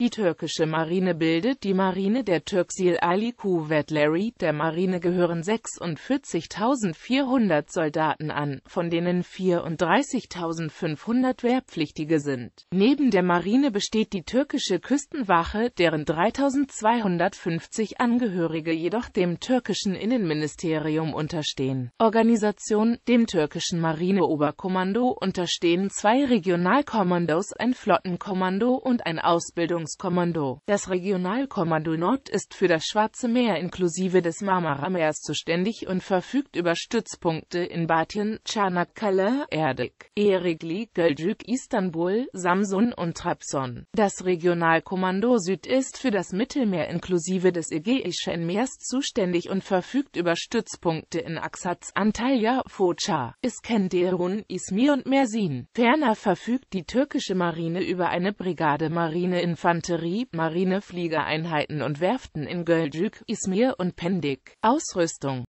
Die türkische Marine bildet die Marine der Türksil Ali Kuvvetleri, der Marine gehören 46.400 Soldaten an, von denen 34.500 Wehrpflichtige sind. Neben der Marine besteht die türkische Küstenwache, deren 3.250 Angehörige jedoch dem türkischen Innenministerium unterstehen. Organisation, dem türkischen Marineoberkommando unterstehen zwei Regionalkommandos, ein Flottenkommando und ein Ausbildungs Regionalschutzkommando. Das Regionalkommando Nord ist für das Schwarze Meer inklusive des Marmarameers zuständig und verfügt über Stützpunkte in Batken, Çanakkale, Erdek, Erikli, Gölcük, Istanbul, Samsun und Trabzon. Das Regionalkommando Süd ist für das Mittelmeer inklusive des Ägäischen Meers zuständig und verfügt über Stützpunkte in Aksatz, Antalya, Foça, Iskenderun, Izmir und Mersin. Ferner verfügt die türkische Marine über eine Brigade Marine Infanterie Infanterie, Marine, Fliegereinheiten und Werften in Gölcük, Izmir und Pendik. Ausrüstung